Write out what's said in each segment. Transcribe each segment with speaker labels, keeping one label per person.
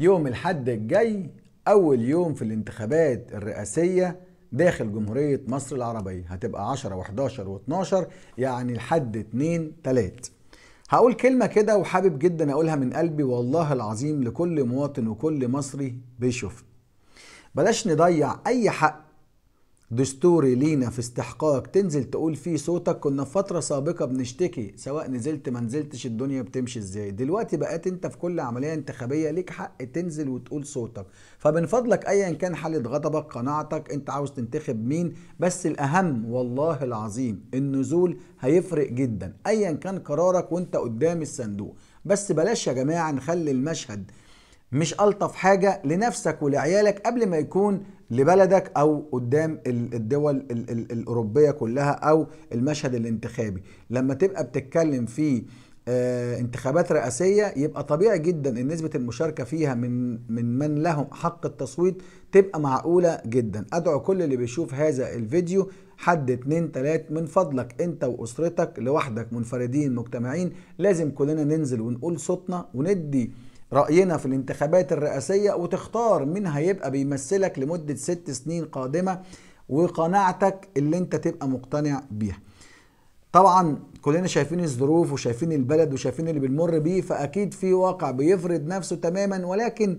Speaker 1: يوم الحد الجاي أول يوم في الانتخابات الرئاسية داخل جمهورية مصر العربية هتبقى 10 و11 و12 يعني الحد 2 3 هقول كلمة كده وحابب جدا أقولها من قلبي والله العظيم لكل مواطن وكل مصري بيشوف بلاش نضيع أي حق دستوري لينا في استحقاق تنزل تقول فيه صوتك كنا في فتره سابقه بنشتكي سواء نزلت ما نزلتش الدنيا بتمشي ازاي دلوقتي بقيت انت في كل عمليه انتخابيه ليك حق تنزل وتقول صوتك فمن فضلك ايا كان حاله غضبك قناعتك انت عاوز تنتخب مين بس الاهم والله العظيم النزول هيفرق جدا ايا كان قرارك وانت قدام الصندوق بس بلاش يا جماعه نخلي المشهد مش الطف حاجه لنفسك ولعيالك قبل ما يكون لبلدك او قدام الدول الاوروبيه كلها او المشهد الانتخابي لما تبقى بتتكلم في آه، انتخابات رئاسيه يبقى طبيعي جدا ان نسبه المشاركه فيها من من من لهم حق التصويت تبقى معقوله جدا ادعو كل اللي بيشوف هذا الفيديو حد اتنين تلات من فضلك انت واسرتك لوحدك منفردين مجتمعين لازم كلنا ننزل ونقول صوتنا وندي رأينا في الانتخابات الرئاسية وتختار مين هيبقى بيمثلك لمدة ست سنين قادمة وقناعتك اللي انت تبقى مقتنع بيها طبعا كلنا شايفين الظروف وشايفين البلد وشايفين اللي بنمر بيه فأكيد في واقع بيفرض نفسه تماما ولكن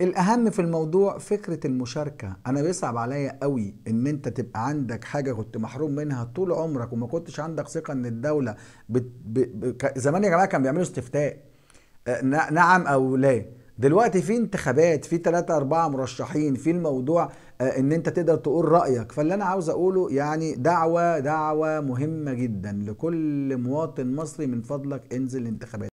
Speaker 1: الأهم في الموضوع فكرة المشاركة أنا بيصعب عليا قوي إن أنت تبقى عندك حاجة كنت محروم منها طول عمرك وما كنتش عندك ثقة إن الدولة بت... ب... ب... زمان يا جماعة كان بيعملوا استفتاء نعم او لا دلوقتي في انتخابات في ثلاثة أربعة مرشحين في الموضوع آه، ان انت تقدر تقول رايك فاللي انا عاوز اقوله يعني دعوه دعوه مهمه جدا لكل مواطن مصري من فضلك انزل الانتخابات